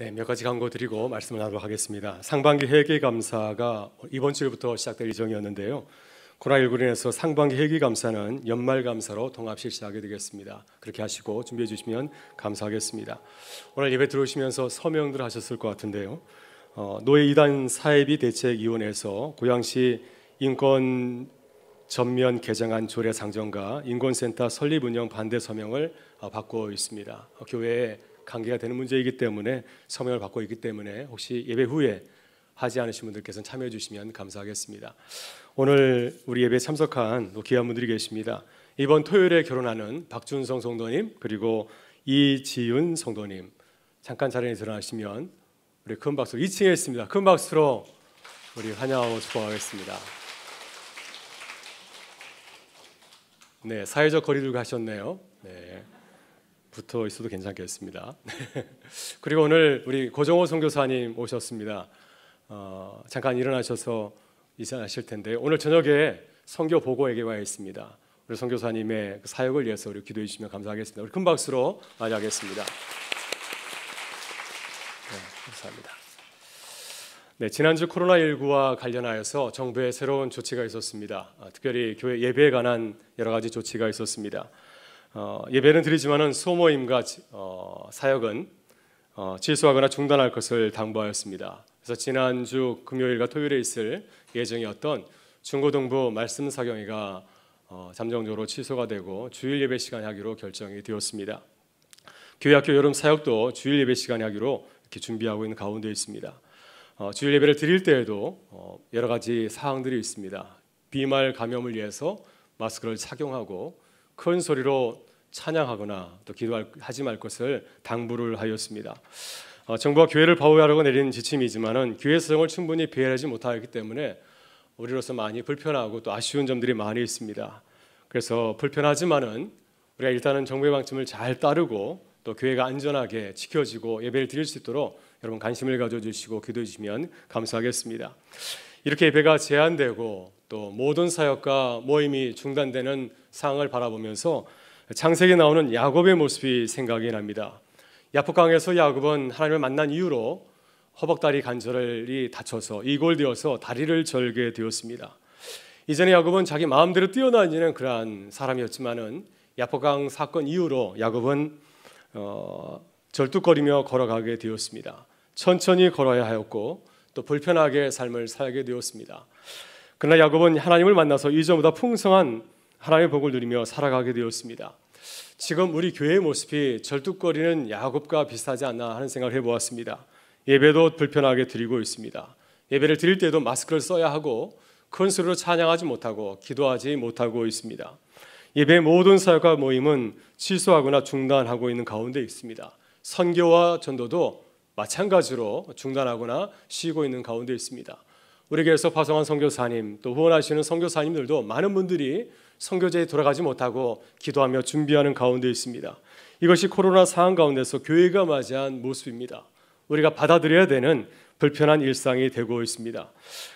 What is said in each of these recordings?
네, 몇 가지 광고 드리고 말씀을 하도록 하겠습니다. 상반기 회계 감사가 이번 주부터 시작될 예정이었는데요. 코로나19로 인해서 상반기 회계 감사는 연말 감사로 통합 실시하게 되겠습니다. 그렇게 하시고 준비해 주시면 감사하겠습니다. 오늘 예배 들어오시면서 서명들 하셨을 것 같은데요. 어, 노예 이단 사회비 대책위원회에서 고양시 인권 전면 개정안 조례 상정과 인권센터 설립 운영 반대 서명을 어, 받고 있습니다. 어, 교회에 관계가 되는 문제이기 때문에 서명을 받고 있기 때문에 혹시 예배 후에 하지 않으신 분들께서는 참여해 주시면 감사하겠습니다. 오늘 우리 예배에 참석한 귀한 분들이 계십니다. 이번 토요일에 결혼하는 박준성 성도님 그리고 이지윤 성도님 잠깐 자리에 드러나시면 우리 큰 박수 2층에 있습니다. 큰 박수로 우리 환영하고 축복하겠습니다. 네, 사회적 거리두기 하셨네요. 네. 붙어 있어도 괜찮겠습니다. 그리고 오늘 우리 고정호 선교사님 오셨습니다. 어, 잠깐 일어나셔서 이사하실 텐데 오늘 저녁에 선교 보고에게 와 있습니다. 우리 선교사님의 그 사역을 위해서 우리 기도해 주시면 감사하겠습니다. 우리 큰 박수로 맞이하겠습니다. 네, 감사합니다. 네, 지난주 코로나19와 관련하여서 정부의 새로운 조치가 있었습니다. 아, 특별히 교회 예배에 관한 여러 가지 조치가 있었습니다. 어, 예배는 드리지만은 소모임과 어, 사역은 어, 취소하거나 중단할 것을 당부하였습니다. 그래서 지난주 금요일과 토요일에 있을 예정이었던 중고등부 말씀 사경회가 어, 잠정적으로 취소가 되고 주일 예배 시간 하기로 결정이 되었습니다. 교회학교 여름 사역도 주일 예배 시간 하기로 이렇게 준비하고 있는 가운데 있습니다. 어, 주일 예배를 드릴 때에도 어, 여러 가지 사항들이 있습니다. 비말 감염을 위해서 마스크를 착용하고 큰 소리로 찬양하거나 또 기도하지 말 것을 당부를 하였습니다. 어, 정부가 교회를 보호하라고 내리 지침이지만은 교회 성을 충분히 배려하지 못하기 때문에 우리로서 많이 불편하고 또 아쉬운 점들이 많이 있습니다. 그래서 불편하지만은 우리가 일단은 정부의 방침을 잘 따르고 또 교회가 안전하게 지켜지고 예배를 드릴 수 있도록 여러분 관심을 가져주시고 기도해 주시면 감사하겠습니다. 이렇게 배가 제한되고 또 모든 사역과 모임이 중단되는 상황을 바라보면서 창세기 나오는 야곱의 모습이 생각이 납니다. 야폭강에서 야곱은 하나님을 만난 이후로 허벅다리 관절이 다쳐서 이골되어서 다리를 절게 되었습니다. 이전에 야곱은 자기 마음대로 뛰어다니는 그러한 사람이었지만은 야폭강 사건 이후로 야곱은 어, 절뚝거리며 걸어가게 되었습니다. 천천히 걸어야 하였고 또 불편하게 삶을 살게 되었습니다. 그러나 야곱은 하나님을 만나서 이전보다 풍성한 하나님의 복을 누리며 살아가게 되었습니다. 지금 우리 교회의 모습이 절뚝거리는 야곱과 비슷하지 않나 하는 생각을 해보았습니다. 예배도 불편하게 드리고 있습니다. 예배를 드릴 때도 마스크를 써야 하고 큰 소리로 찬양하지 못하고 기도하지 못하고 있습니다. 예배 모든 사역과 모임은 취소하거나 중단하고 있는 가운데 있습니다. 선교와 전도도 마찬가지로 중단하거나 쉬고 있는 가운데 있습니다. 우리 교회서 파송한 선교사님 또 후원하시는 선교사님들도 많은 분들이 선교제에 돌아가지 못하고 기도하며 준비하는 가운데 있습니다. 이것이 코로나 상황 가운데서 교회가 맞이한 모습입니다. 우리가 받아들여야 되는 불편한 일상이 되고 있습니다.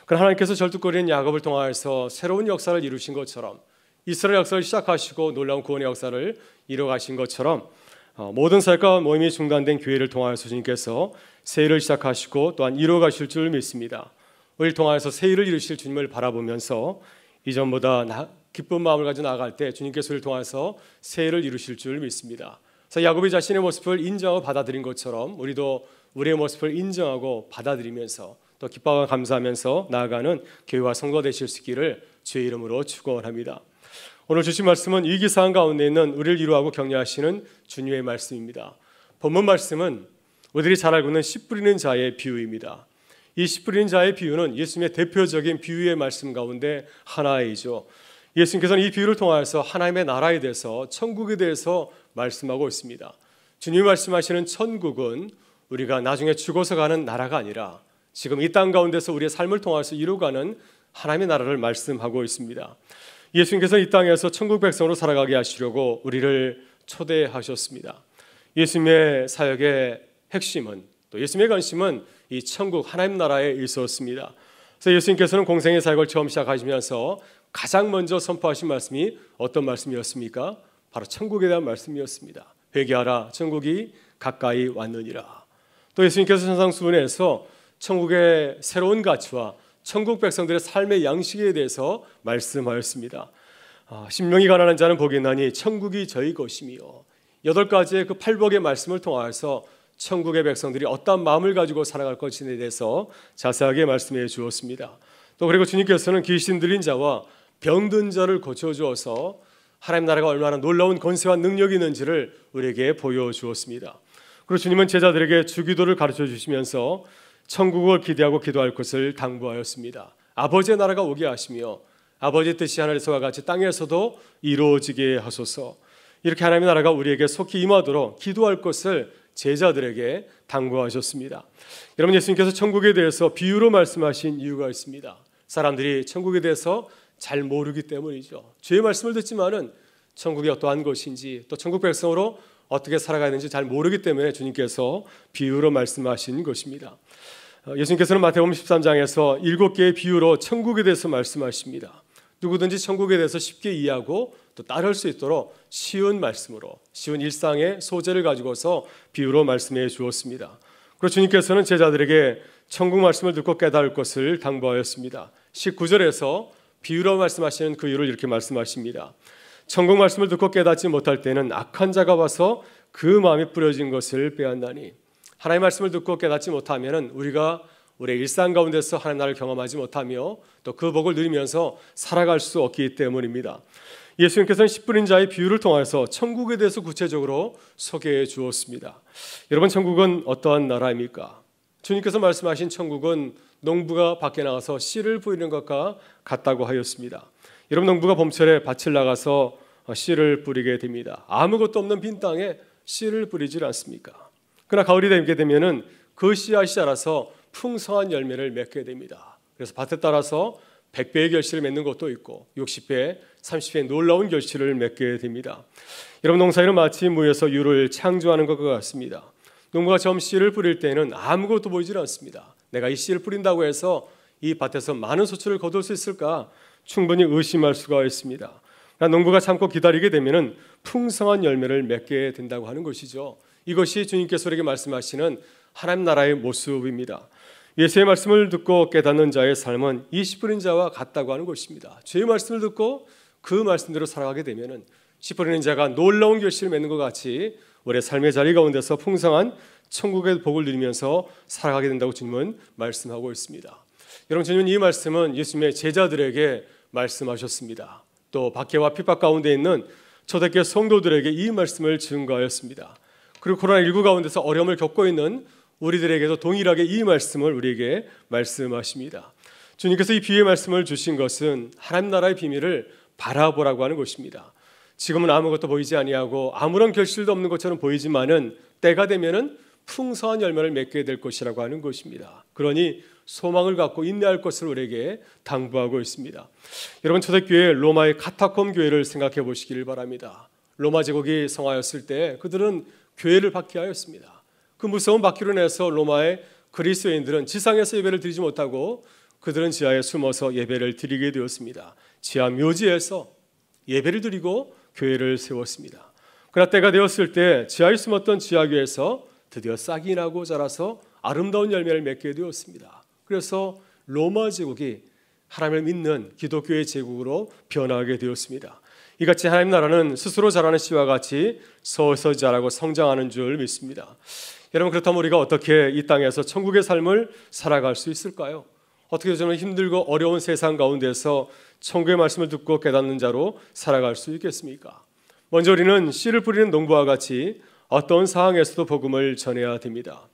그 하나님께서 절뚝거리는 야곱을 통하여서 새로운 역사를 이루신 것처럼 이스라엘 역사를 시작하시고 놀라운 구원의 역사를 이뤄가신 것처럼 어, 모든 사역과 모임이 중단된 교회를 통하여서 주님께서 새해를 시작하시고 또한 이뤄가실 줄 믿습니다. 우 통하여서 새해를 이루실 주님을 바라보면서 이전보다 나, 기쁜 마음을 가지고 나아갈 때 주님께서 를 통해서 새해를 이루실 줄 믿습니다. 그래서 야곱이 자신의 모습을 인정하고 받아들인 것처럼 우리도 우리의 모습을 인정하고 받아들이면서 또 기뻐와 감사하면서 나아가는 교회와 성도 되실 수 있기를 주의 이름으로 축원합니다. 오늘 주신 말씀은 위기사황 가운데 있는 우리를 위로하고 격려하시는 주님의 말씀입니다. 본문 말씀은 우리들이 잘 알고 있는 씨 뿌리는 자의 비유입니다. 이씨 뿌리는 자의 비유는 예수님의 대표적인 비유의 말씀 가운데 하나이죠. 예수님께서는 이 비유를 통하여서 하나님의 나라에 대해서 천국에 대해서 말씀하고 있습니다. 주님이 말씀하시는 천국은 우리가 나중에 죽어서 가는 나라가 아니라 지금 이 땅 가운데서 우리의 삶을 통해서 이루가는 하나님의 나라를 말씀하고 있습니다. 예수님께서 는이 땅에서 천국 백성으로 살아가게 하시려고 우리를 초대하셨습니다. 예수님의 사역의 핵심은 또 예수님의 관심은 이 천국 하나님 나라에 있었습니다. 그래서 예수님께서는 공생의 사역을 처음 시작하시면서 가장 먼저 선포하신 말씀이 어떤 말씀이었습니까? 바로 천국에 대한 말씀이었습니다. 회개하라 천국이 가까이 왔느니라. 또 예수님께서 천상 수훈에서 천국의 새로운 가치와 천국 백성들의 삶의 양식에 대해서 말씀하였습니다. 아, 심령이 가난한 자는 복이 나니 천국이 저희 것이며 여덟 가지의 그 팔복의 말씀을 통하여서 천국의 백성들이 어떤 마음을 가지고 살아갈 것인에 대해서 자세하게 말씀해 주었습니다. 또 그리고 주님께서는 귀신 들린 자와 병든 자를 고쳐 주어서 하나님 나라가 얼마나 놀라운 권세와 능력이 있는지를 우리에게 보여 주었습니다. 그리고 주님은 제자들에게 주기도를 가르쳐 주시면서 천국을 기대하고 기도할 것을 당부하였습니다. 아버지의 나라가 오게 하시며 아버지 뜻이 하늘에서와 같이 땅에서도 이루어지게 하소서. 이렇게 하나님의 나라가 우리에게 속히 임하도록 기도할 것을 제자들에게 당부하셨습니다. 여러분 예수님께서 천국에 대해서 비유로 말씀하신 이유가 있습니다. 사람들이 천국에 대해서 잘 모르기 때문이죠. 주의 말씀을 듣지만은 천국이 어떠한 것인지 또 천국 백성으로 어떻게 살아가야 되는지 잘 모르기 때문에 주님께서 비유로 말씀하신 것입니다. 어, 예수님께서는 마태복음 13장에서 일곱 개의 비유로 천국에 대해서 말씀하십니다. 누구든지 천국에 대해서 쉽게 이해하고 또 따를 수 있도록 쉬운 말씀으로 쉬운 일상의 소재를 가지고서 비유로 말씀해 주었습니다. 그리고 주님께서는 제자들에게 천국 말씀을 듣고 깨달을 것을 당부하였습니다. 19절에서 비유로 말씀하시는 그 이유를 이렇게 말씀하십니다. 천국 말씀을 듣고 깨닫지 못할 때는 악한 자가 와서 그 마음이 뿌려진 것을 빼앗나니 하나님의 말씀을 듣고 깨닫지 못하면 우리가 우리의 일상 가운데서 하나님 나를 경험하지 못하며 또 그 복을 누리면서 살아갈 수 없기 때문입니다. 예수님께서는 1분인 자의 비유를 통해서 천국에 대해서 구체적으로 소개해 주었습니다. 여러분 천국은 어떠한 나라입니까? 주님께서 말씀하신 천국은 농부가 밖에 나가서 씨를 뿌리는 것과 같다고 하였습니다. 여러분 농부가 봄철에 밭을 나가서 씨를 뿌리게 됩니다. 아무것도 없는 빈 땅에 씨를 뿌리질 않습니까? 그러나 가을이 되게 되면은 그 씨앗이 자라서 풍성한 열매를 맺게 됩니다. 그래서 밭에 따라서 100배의 결실을 맺는 것도 있고 60배, 30배의 놀라운 결실을 맺게 됩니다. 여러분 농사일은 마치 무에서 유를 창조하는 것과 같습니다. 농부가 점 씨를 뿌릴 때에는 아무것도 보이질 않습니다. 내가 이 씨를 뿌린다고 해서 이 밭에서 많은 소출을 거둘 수 있을까 충분히 의심할 수가 있습니다. 농부가 참고 기다리게 되면 풍성한 열매를 맺게 된다고 하는 것이죠. 이것이 주님께서 우리에게 말씀하시는 하나님 나라의 모습입니다. 예수의 말씀을 듣고 깨닫는 자의 삶은 이시뿌린 자와 같다고 하는 것입니다. 주의 말씀을 듣고 그 말씀대로 살아가게 되면은 시뿌리 자가 놀라운 결실을 맺는 것 같이 우리의 삶의 자리 가운데서 풍성한 천국의 복을 누리면서 살아가게 된다고 주님은 말씀하고 있습니다. 여러분 주님은 이 말씀은 예수님의 제자들에게 말씀하셨습니다. 또 박해와 핍박 가운데 있는 초대교 성도들에게 이 말씀을 증거하였습니다. 그리고 코로나19 가운데서 어려움을 겪고 있는 우리들에게도 동일하게 이 말씀을 우리에게 말씀하십니다. 주님께서 이 비유의 말씀을 주신 것은 하나님 나라의 비밀을 바라보라고 하는 것입니다. 지금은 아무것도 보이지 아니하고 아무런 결실도 없는 것처럼 보이지만은 때가 되면은 풍성한 열매를 맺게 될 것이라고 하는 것입니다. 그러니 소망을 갖고 인내할 것을 우리에게 당부하고 있습니다. 여러분 초대교회 로마의 카타콤 교회를 생각해 보시기를 바랍니다. 로마 제국이 성하였을 때 그들은 교회를 박해하였습니다. 그 무서운 바퀴로 내서 로마의 그리스도인들은 지상에서 예배를 드리지 못하고 그들은 지하에 숨어서 예배를 드리게 되었습니다. 지하 묘지에서 예배를 드리고 교회를 세웠습니다. 그러나 때가 되었을 때 지하에 숨었던 지하교에서 드디어 싹이 나고 자라서 아름다운 열매를 맺게 되었습니다. 그래서 로마 제국이 하나님을 믿는 기독교의 제국으로 변하게 되었습니다. 이같이 하나님 나라는 스스로 자라는 씨와 같이 서서 자라고 성장하는 줄 믿습니다. 여러분 그렇다면 우리가 어떻게 이 땅에서 천국의 삶을 살아갈 수 있을까요? 어떻게 저는 힘들고 어려운 세상 가운데서 천국의 말씀을 듣고 깨닫는 자로 살아갈 수 있겠습니까? 먼저 우리는 씨를 뿌리는 농부와 같이 어떤 상황에서도 복음을 전해야 됩니다.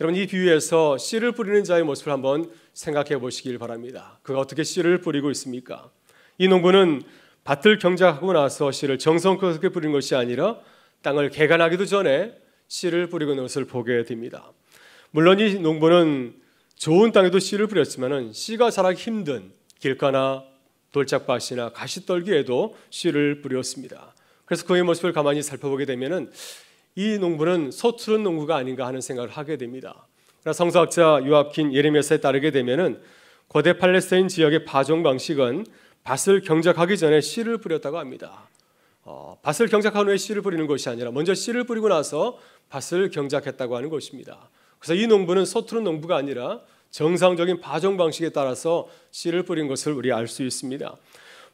여러분 이 비유에서 씨를 뿌리는 자의 모습을 한번 생각해 보시길 바랍니다. 그가 어떻게 씨를 뿌리고 있습니까? 이 농부는 밭을 경작하고 나서 씨를 정성껏 뿌린 것이 아니라 땅을 개간하기도 전에 씨를 뿌리고 것을 보게 됩니다. 물론 이 농부는 좋은 땅에도 씨를 뿌렸지만은 씨가 자라기 힘든 길가나 돌짝밭이나 가시떨기에도 씨를 뿌렸습니다. 그래서 그의 모습을 가만히 살펴보게 되면은 이 농부는 서투른 농부가 아닌가 하는 생각을 하게 됩니다. 성서학자 유압킨 예레미야서에 따르게 되면은 거대 팔레스타인 지역의 파종 방식은 밭을 경작하기 전에 씨를 뿌렸다고 합니다. 어, 밭을 경작한 후에 씨를 뿌리는 것이 아니라 먼저 씨를 뿌리고 나서 밭을 경작했다고 하는 것입니다. 그래서 이 농부는 서투른 농부가 아니라 정상적인 파종 방식에 따라서 씨를 뿌린 것을 우리 알 수 있습니다.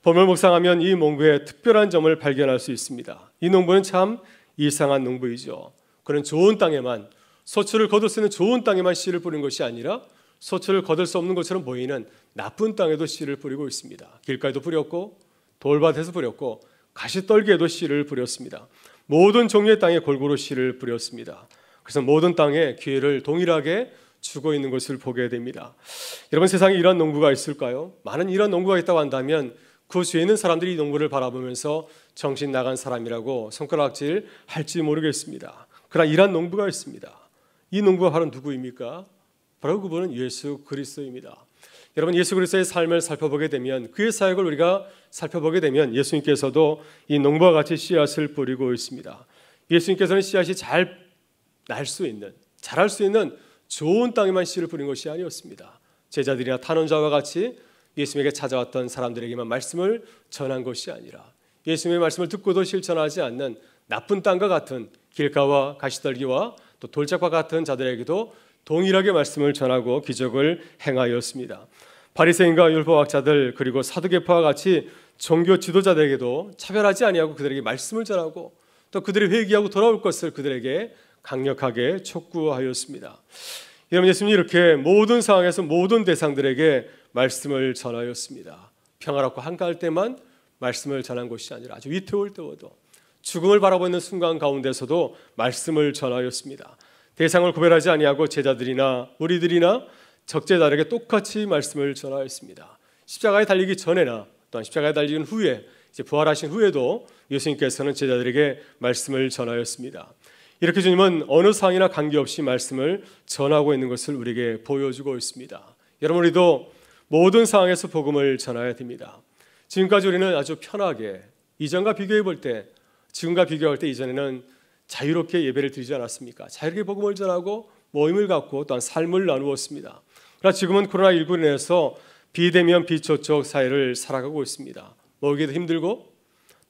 범을 묵상하면 이 농부의 특별한 점을 발견할 수 있습니다. 이 농부는 참 이상한 농부이죠. 그는 좋은 땅에만 소출을 거둘 수 있는 좋은 땅에만 씨를 뿌린 것이 아니라 소출을 거둘 수 없는 것처럼 보이는 나쁜 땅에도 씨를 뿌리고 있습니다. 길가에도 뿌렸고 돌밭에서 뿌렸고 가시떨기에도 씨를 뿌렸습니다. 모든 종류의 땅에 골고루 씨를 뿌렸습니다. 그래서 모든 땅에 기회를 동일하게 주고 있는 것을 보게 됩니다. 여러분 세상에 이런 농부가 있을까요? 많은 이런 농부가 있다고 한다면 그 주위에 있는 사람들이 이 농부를 바라보면서 정신 나간 사람이라고 손가락질 할지 모르겠습니다. 그러나 이런 농부가 있습니다. 이 농부가 바로 누구입니까? 바로 그분은 예수 그리스도입니다. 여러분 예수 그리스도의 삶을 살펴보게 되면 그의 사역을 우리가 살펴보게 되면 예수님께서도 이 농부와 같이 씨앗을 뿌리고 있습니다. 예수님께서는 씨앗이 잘 날 수 있는 자랄 수 있는 좋은 땅에만 씨를 뿌린 것이 아니었습니다. 제자들이나 탄원자와 같이 예수님에게 찾아왔던 사람들에게만 말씀을 전한 것이 아니라 예수님의 말씀을 듣고도 실천하지 않는 나쁜 땅과 같은 길가와 가시떨기와 또 돌짝과 같은 자들에게도 동일하게 말씀을 전하고 기적을 행하였습니다. 바리새인과 율법학자들 그리고 사두개파와 같이 종교 지도자들에게도 차별하지 아니하고 그들에게 말씀을 전하고 또 그들이 회개하고 돌아올 것을 그들에게 강력하게 촉구하였습니다. 여러분 예수님이 이렇게 모든 상황에서 모든 대상들에게 말씀을 전하였습니다. 평화롭고 한가할 때만 말씀을 전한 것이 아니라 아주 위태울 때도 죽음을 바라보는 순간 가운데서도 말씀을 전하였습니다. 대상을 구별하지 아니하고 제자들이나 우리들이나 적재자에게 똑같이 말씀을 전하였습니다. 십자가에 달리기 전에나 또한 십자가에 달리는 후에 이제 부활하신 후에도 예수님께서는 제자들에게 말씀을 전하였습니다. 이렇게 주님은 어느 상이나 관계없이 말씀을 전하고 있는 것을 우리에게 보여주고 있습니다. 여러분 우리도 모든 상황에서 복음을 전해야 됩니다. 지금까지 우리는 아주 편하게 이전과 비교해 볼 때, 지금과 비교할 때 이전에는 자유롭게 예배를 드리지 않았습니까? 자유롭게 복음을 전하고 모임을 갖고 또한 삶을 나누었습니다. 그러나 지금은 코로나19로 인해서 비대면 비초적 사회를 살아가고 있습니다. 먹기도 힘들고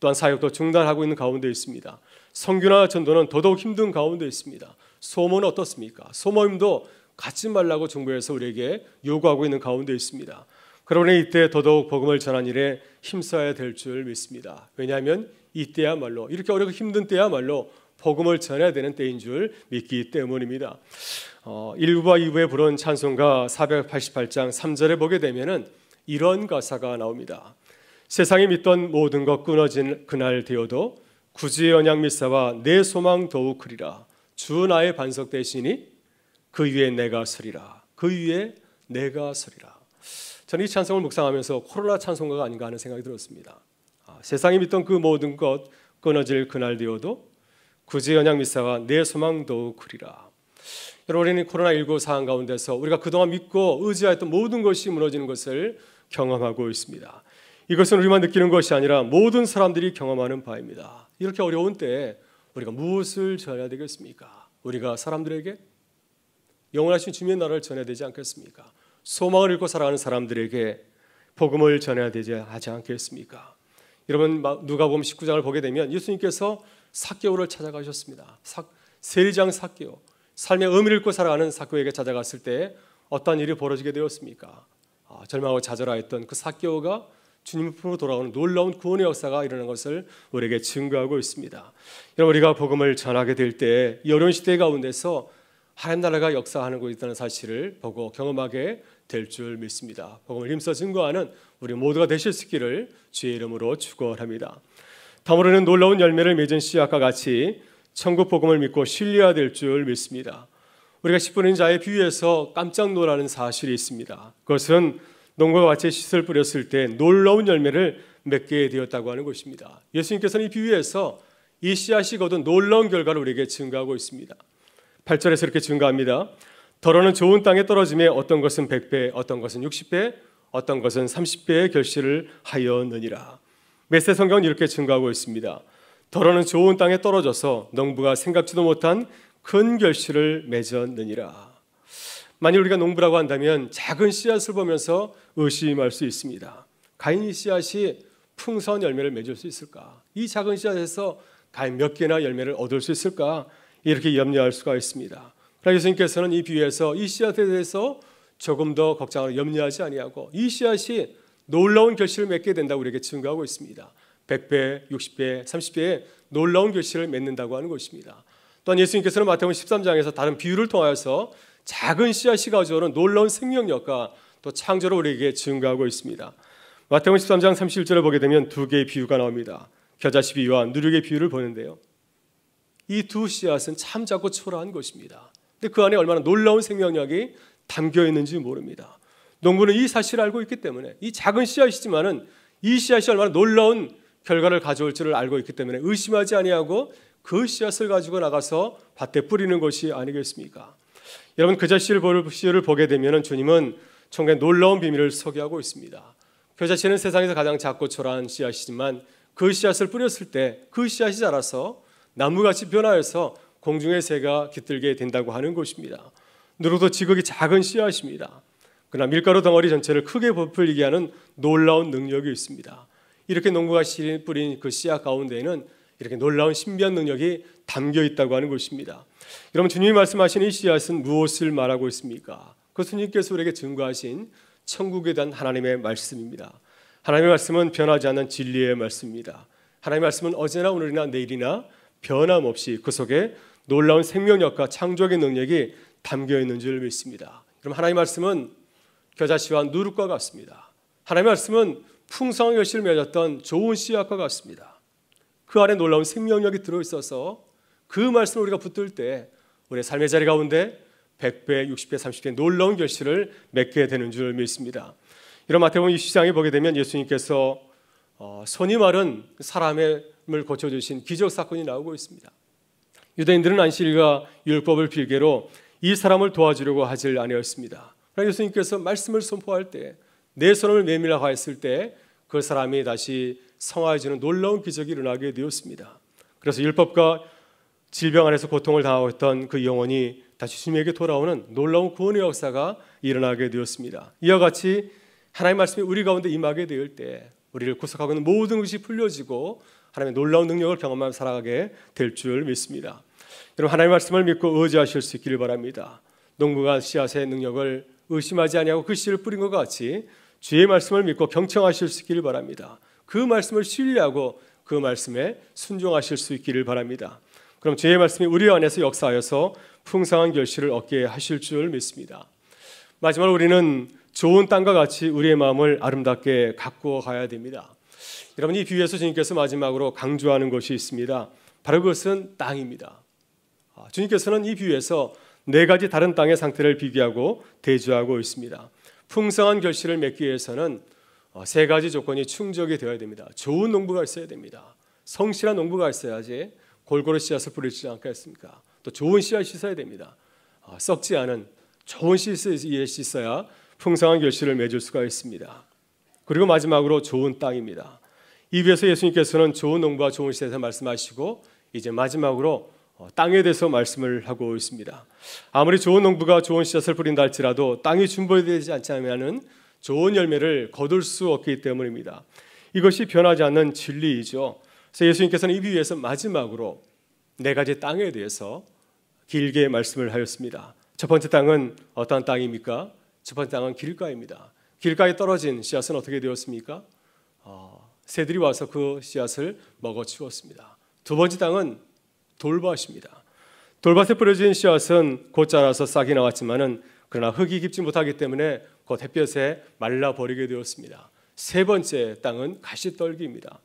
또한 사역도 중단하고 있는 가운데 있습니다. 성교나 전도는 더더욱 힘든 가운데 있습니다. 소모는 어떻습니까? 소모임도 갖지 말라고 정부에서 우리에게 요구하고 있는 가운데 있습니다. 그러니 이때 더더욱 복음을 전한 일에 힘써야 될 줄 믿습니다. 왜냐하면 이때야말로 이렇게 어렵고 힘든 때야말로 복음을 전해야 되는 때인 줄 믿기 때문입니다. 어, 1부와 2부에 부른 찬송가 488장 3절에 보게 되면은 이런 가사가 나옵니다. 세상이 믿던 모든 것 끊어진 그날 되어도 구주의 언약 미사와 내 소망 더욱 크리라. 주 나의 반석 대신이 그 위에 내가 서리라. 그 위에 내가 서리라. 저는 이 찬송을 묵상하면서 코로나 찬송가가 아닌가 하는 생각이 들었습니다. 아, 세상이 믿던 그 모든 것 끊어질 그날 되어도 구제 연약 미사가내 소망도 그리라. 여러분 우리는 코로나 19 상황 가운데서 우리가 그동안 믿고 의지하였던 모든 것이 무너지는 것을 경험하고 있습니다. 이것은 우리만 느끼는 것이 아니라 모든 사람들이 경험하는 바입니다. 이렇게 어려운 때에 우리가 무엇을 전해야 되겠습니까? 우리가 사람들에게 영원하신 주님의 나라를 전해야 되지 않겠습니까? 소망을 잃고 살아가는 사람들에게 복음을 전해야 되지 하지 않겠습니까? 여러분 누가복음 19장을 보게 되면 예수님께서 사개오를 찾아가셨습니다. 세리장 사개오, 삶의 의미를 잃고 살아가는 사개오에게 찾아갔을 때 어떤 일이 벌어지게 되었습니까? 아, 절망하고 좌절하였던 그 사개오가 주님 으로 돌아오는 놀라운 구원의 역사가 일어난 것을 우리에게 증거하고 있습니다. 여러분 우리가 복음을 전하게 될때 어려운 시대 가운데서 하나님 나라가 역사하는 곳 있다는 사실을 보고 경험하게 될 줄 믿습니다. 복음을 힘써 증거하는 우리 모두가 되실 수 있기를 주의 이름으로 축원합니다. 사모르는 놀라운 열매를 맺은 씨앗과 같이 천국 복음을 믿고 신뢰해야 될 줄 믿습니다. 우리가 1분인 자의 비유에서 깜짝 놀라는 사실이 있습니다. 그것은 농부와 같이 씻을 뿌렸을 때 놀라운 열매를 맺게 되었다고 하는 것입니다. 예수님께서는 이 비유에서 이 씨앗이 거둔 놀라운 결과를 우리에게 증가하고 있습니다. 8절에서 이렇게 증가합니다. 더러는 좋은 땅에 떨어짐에 어떤 것은 100배, 어떤 것은 60배, 어떤 것은 30배의 결실을 하였느니라. 메세 성경은 이렇게 증거하고 있습니다. 더러는 좋은 땅에 떨어져서 농부가 생각지도 못한 큰 결실을 맺었느니라. 만일 우리가 농부라고 한다면 작은 씨앗을 보면서 의심할 수 있습니다. 가인이 씨앗이 풍성 열매를 맺을 수 있을까? 이 작은 씨앗에서 과연 몇 개나 열매를 얻을 수 있을까? 이렇게 염려할 수가 있습니다. 그러나 예수님께서는 이 비유에서 이 씨앗에 대해서 조금 더 걱정하고 염려하지 아니하고 이 씨앗이 놀라운 결실을 맺게 된다고 우리에게 증거하고 있습니다. 100배, 60배, 30배의 놀라운 결실을 맺는다고 하는 것입니다. 또한 예수님께서는 마태복음 13장에서 다른 비유를 통하여서 작은 씨앗이 가져오는 놀라운 생명력과 또 창조를 우리에게 증거하고 있습니다. 마태복음 13장 31절을 보게 되면 두 개의 비유가 나옵니다. 겨자씨 비와 누룩의 비유를 보는데요. 이 두 씨앗은 참 작고 초라한 것입니다. 근데 그 안에 얼마나 놀라운 생명력이 담겨 있는지 모릅니다. 농부는 이 사실을 알고 있기 때문에 이 작은 씨앗이지만은 이 씨앗이 얼마나 놀라운 결과를 가져올지를 알고 있기 때문에 의심하지 아니하고 그 씨앗을 가지고 나가서 밭에 뿌리는 것이 아니겠습니까? 여러분 그 자씨를 보게 되면은 주님은 정말 놀라운 비밀을 소개하고 있습니다. 그 자씨는 세상에서 가장 작고 초라한 씨앗이지만 그 씨앗을 뿌렸을 때 그 씨앗이 자라서 나무같이 변화해서 공중의 새가 깃들게 된다고 하는 것입니다. 누구도 지극히 작은 씨앗입니다. 그러나 밀가루 덩어리 전체를 크게 부풀리게 하는 놀라운 능력이 있습니다. 이렇게 농부가 뿌린 그 씨앗 가운데에는 이렇게 놀라운 신비한 능력이 담겨 있다고 하는 것입니다. 여러분 주님이 말씀하신 이 씨앗은 무엇을 말하고 있습니까? 그 주님께서 우리에게 증거하신 천국에 대한 하나님의 말씀입니다. 하나님의 말씀은 변하지 않는 진리의 말씀입니다. 하나님의 말씀은 어제나 오늘이나 내일이나 변함없이 그 속에 놀라운 생명력과 창조의 능력이 담겨 있는 줄 믿습니다. 그럼 하나님의 말씀은 겨자씨와 그 누룩과 같습니다. 하나님의 말씀은 풍성한 열심을 맺었던 좋은 씨앗과 같습니다. 그 안에 놀라운 생명력이 들어 있어서 그 말씀을 우리가 붙들 때 우리의 삶의 자리 가운데 100배, 60배, 30배 놀라운 결실을 맺게 되는 줄 믿습니다. 이런 마태복음 20장에 보게 되면 예수님께서 어, 손이 마른 사람을 고쳐주신 기적 사건이 나오고 있습니다. 유대인들은 안식일과 율법을 필개로이 사람을 도와주려고 하질 아니었습니다. 그러니까 예수님께서 말씀을 선포할 때내 사람을 메밀라 고했을때 그 사람이 다시 성화해지는 놀라운 기적이 일어나게 되었습니다. 그래서 율법과 질병 안에서 고통을 당하고 있던 그 영혼이 다시 주님에게 돌아오는 놀라운 구원의 역사가 일어나게 되었습니다. 이와 같이 하나님 말씀이 우리 가운데 임하게 될 때 우리를 구속하고 있는 모든 것이 풀려지고 하나님의 놀라운 능력을 경험하며 살아가게 될 줄 믿습니다. 여러분 하나님 말씀을 믿고 의지하실 수 있기를 바랍니다. 농부가 씨앗의 능력을 의심하지 아니하고 그 씨를 뿌린 것 같이 주의 말씀을 믿고 경청하실 수 있기를 바랍니다. 그 말씀을 신뢰하고 그 말씀에 순종하실 수 있기를 바랍니다. 그럼 주의 말씀이 우리 안에서 역사하여서 풍성한 결실을 얻게 하실 줄 믿습니다. 마지막으로 우리는 좋은 땅과 같이 우리의 마음을 아름답게 갖고 가야 됩니다. 여러분 이 비유에서 주님께서 마지막으로 강조하는 것이 있습니다. 바로 그것은 땅입니다. 아, 주님께서는 이 비유에서 네 가지 다른 땅의 상태를 비교하고 대조하고 있습니다. 풍성한 결실을 맺기 위해서는 어, 세 가지 조건이 충족이 되어야 됩니다. 좋은 농부가 있어야 됩니다. 성실한 농부가 있어야지 골고루 씨앗을 뿌리지 않겠습니까? 또 좋은 씨앗이 있어야 됩니다. 어, 썩지 않은 좋은 씨앗이 있어야 풍성한 결실을 맺을 수가 있습니다. 그리고 마지막으로 좋은 땅입니다. 이 비에서 예수님께서는 좋은 농부와 좋은 씨앗을 말씀하시고 이제 마지막으로 어, 땅에 대해서 말씀을 하고 있습니다. 아무리 좋은 농부가 좋은 씨앗을 뿌린다 할지라도 땅이 준비되지 않지 면 좋은 열매를 거둘 수 없기 때문입니다. 이것이 변하지 않는 진리이죠. 그래서 예수님께서는 이 비유에서 마지막으로 네 가지 땅에 대해서 길게 말씀을 하였습니다. 첫 번째 땅은 어떠 땅입니까? 첫 번째 땅은 길가입니다. 길가에 떨어진 씨앗은 어떻게 되었습니까? 어, 새들이 와서 그 씨앗을 먹어 치웠습니다. 두 번째 땅은 돌밭입니다. 돌밭에 뿌려진 씨앗은 곧 자라서 싹이 나왔지만은 그러나 흙이 깊지 못하기 때문에 곧 햇볕에 말라 버리게 되었습니다. 세 번째 땅은 가시떨기입니다.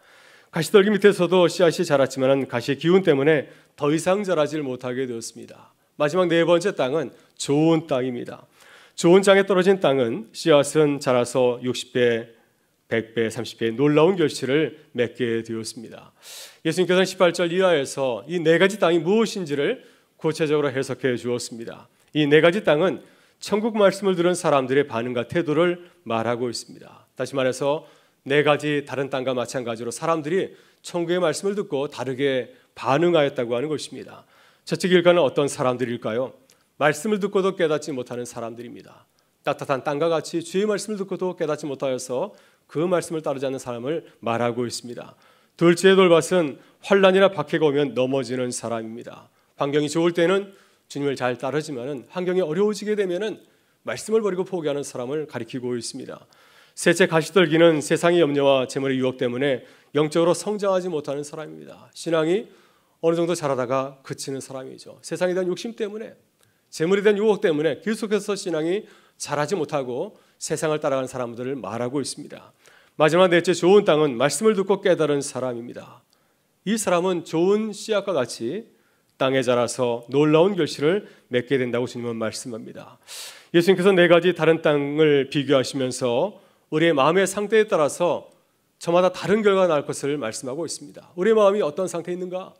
가시떨기 밑에서도 씨앗이 자랐지만은 가시의 기운 때문에 더 이상 자라질 못하게 되었습니다. 마지막 네 번째 땅은 좋은 땅입니다. 좋은 땅에 떨어진 땅은 씨앗은 자라서 60배, 100배, 30배의 놀라운 결실을 맺게 되었습니다. 예수님께서는 18절 이하에서 이 네 가지 땅이 무엇인지를 구체적으로 해석해 주었습니다. 이 네 가지 땅은 천국 말씀을 들은 사람들의 반응과 태도를 말하고 있습니다. 다시 말해서 네 가지 다른 땅과 마찬가지로 사람들이 천국의 말씀을 듣고 다르게 반응하였다고 하는 것입니다. 저쪽 일가는 어떤 사람들일까요? 말씀을 듣고도 깨닫지 못하는 사람들입니다. 따뜻한 땅과 같이 주의 말씀을 듣고도 깨닫지 못하여서 그 말씀을 따르지 않는 사람을 말하고 있습니다. 둘째 돌밭은 환란이나 박해가 오면 넘어지는 사람입니다. 환경이 좋을 때는 주님을 잘 따르지만은 환경이 어려워지게 되면은 말씀을 버리고 포기하는 사람을 가리키고 있습니다. 셋째 가시떨기는 세상의 염려와 재물의 유혹 때문에 영적으로 성장하지 못하는 사람입니다. 신앙이 어느 정도 자라다가 그치는 사람이죠. 세상에 대한 욕심 때문에 재물에 대한 유혹 때문에 계속해서 신앙이 자라지 못하고 세상을 따라가는 사람들을 말하고 있습니다. 마지막 넷째 좋은 땅은 말씀을 듣고 깨달은 사람입니다. 이 사람은 좋은 씨앗과 같이 땅에 자라서 놀라운 결실을 맺게 된다고 주님은 말씀합니다. 예수님께서 네 가지 다른 땅을 비교하시면서 우리의 마음의 상태에 따라서 저마다 다른 결과가 날 것을 말씀하고 있습니다. 우리의 마음이 어떤 상태에 있는가?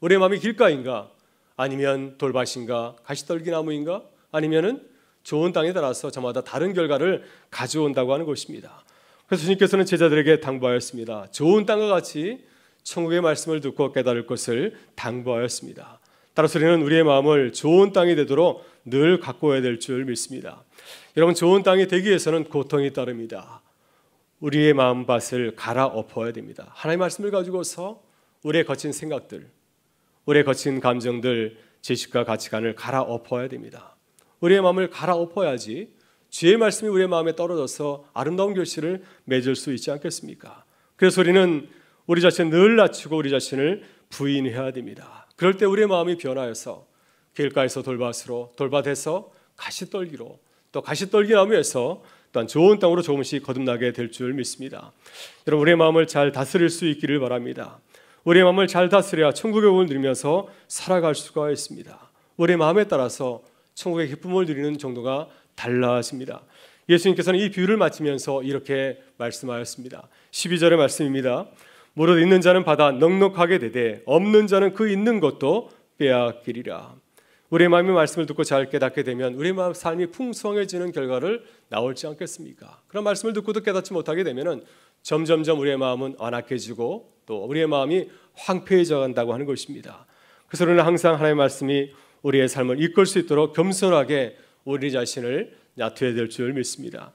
우리의 마음이 길가인가? 아니면 돌밭인가? 가시떨기나무인가? 아니면은 좋은 땅에 따라서 저마다 다른 결과를 가져온다고 하는 것입니다. 그래서 주님께서는 제자들에게 당부하였습니다. 좋은 땅과 같이 천국의 말씀을 듣고 깨달을 것을 당부하였습니다. 따라서 우리는 우리의 마음을 좋은 땅이 되도록 늘 가꿔야 될 줄 믿습니다. 여러분 좋은 땅이 되기 위해서는 고통이 따릅니다. 우리의 마음밭을 갈아엎어야 됩니다. 하나님의 말씀을 가지고서 우리의 거친 생각들, 우리의 거친 감정들, 지식과 가치관을 갈아엎어야 됩니다. 우리의 마음을 갈아엎어야지 주의 말씀이 우리의 마음에 떨어져서 아름다운 결실을 맺을 수 있지 않겠습니까? 그래서 우리는 우리 자신을 늘 낮추고 우리 자신을 부인해야 됩니다. 그럴 때 우리의 마음이 변화해서 길가에서 돌밭으로 돌밭에서 가시떨기로 또 가시떨기 나무에서 또한 좋은 땅으로 조금씩 거듭나게 될 줄 믿습니다. 여러분 우리의 마음을 잘 다스릴 수 있기를 바랍니다. 우리의 마음을 잘 다스려야 천국의 복을 누리면서 살아갈 수가 있습니다. 우리의 마음에 따라서 천국의 기쁨을 누리는 정도가 달라집니다. 예수님께서는 이 비유를 마치면서 이렇게 말씀하였습니다. 12절의 말씀입니다. 무릇 있는 자는 받아 넉넉하게 되되 없는 자는 그 있는 것도 빼앗기리라. 우리의 마음이 말씀을 듣고 잘 깨닫게 되면 우리 마음 삶이 풍성해지는 결과를 나올지 않겠습니까? 그런 말씀을 듣고도 깨닫지 못하게 되면은 점점점 우리의 마음은 완악해지고 또 우리의 마음이 황폐해져 간다고 하는 것입니다. 그래서 우리는 항상 하나님의 말씀이 우리의 삶을 이끌 수 있도록 겸손하게 우리 자신을 나타야 될 줄 믿습니다.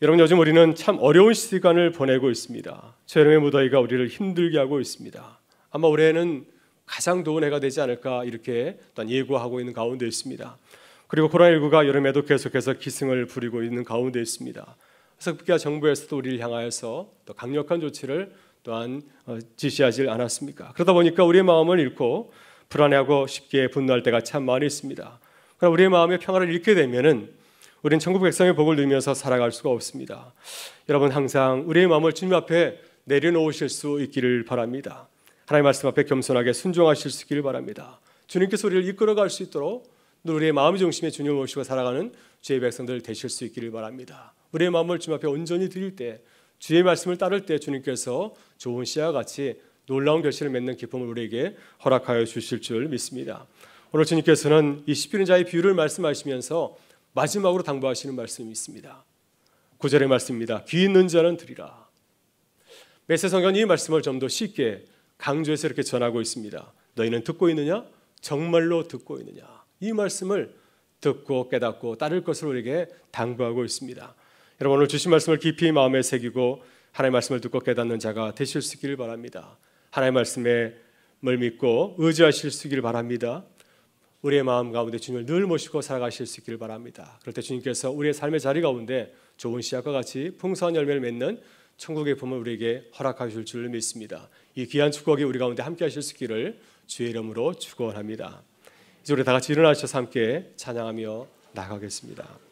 여러분 요즘 우리는 참 어려운 시간을 보내고 있습니다. 죄름의 무더위가 우리를 힘들게 하고 있습니다. 아마 올해는 가장 더운 해가 되지 않을까 이렇게 일 예고하고 있는 가운데 있습니다. 그리고 코로나19가 여름에도 계속해서 기승을 부리고 있는 가운데 있습니다. 서북기 정부에서도 우리를 향하여서 또 강력한 조치를 또한 어, 지시하지 않았습니까? 그러다 보니까 우리의 마음을 잃고 불안해하고 쉽게 분노할 때가 참 많이 있습니다. 그러나 우리의 마음의 평화를 잃게 되면은 우리는 천국 백성의 복을 누리면서 살아갈 수가 없습니다. 여러분 항상 우리의 마음을 주님 앞에 내려놓으실 수 있기를 바랍니다. 하나님 말씀 앞에 겸손하게 순종하실 수 있기를 바랍니다. 주님께서 우리를 이끌어갈 수 있도록 우리의 마음 중심에 주님을 모시고 살아가는 주의 백성들 되실 수 있기를 바랍니다. 우리의 마음을 주님 앞에 온전히 드릴 때 주의 말씀을 따를 때 주님께서 좋은 씨와 같이 놀라운 결실을 맺는 기쁨을 우리에게 허락하여 주실 줄 믿습니다. 오늘 주님께서는 이 십비는 자의 비유를 말씀하시면서 마지막으로 당부하시는 말씀이 있습니다. 구절의 말씀입니다. 귀 있는 자는 들이라. 메세 성경이 이 말씀을 좀 더 쉽게 강조해서 이렇게 전하고 있습니다. 너희는 듣고 있느냐? 정말로 듣고 있느냐? 이 말씀을 듣고 깨닫고 따를 것을 우리에게 당부하고 있습니다. 여러분 오늘 주신 말씀을 깊이 마음에 새기고 하나님의 말씀을 듣고 깨닫는 자가 되실 수 있기를 바랍니다. 하나님의 말씀을 믿고 의지하실 수 있기를 바랍니다. 우리의 마음 가운데 주님을 늘 모시고 살아가실 수 있기를 바랍니다. 그럴 때 주님께서 우리의 삶의 자리 가운데 좋은 씨앗과 같이 풍성한 열매를 맺는 천국의 품을 우리에게 허락하실 줄 믿습니다. 이 귀한 축복이 우리 가운데 함께 하실 수 있기를 주의 이름으로 축원합니다. 이제 우리 다 같이 일어나셔서 함께 찬양하며 나가겠습니다.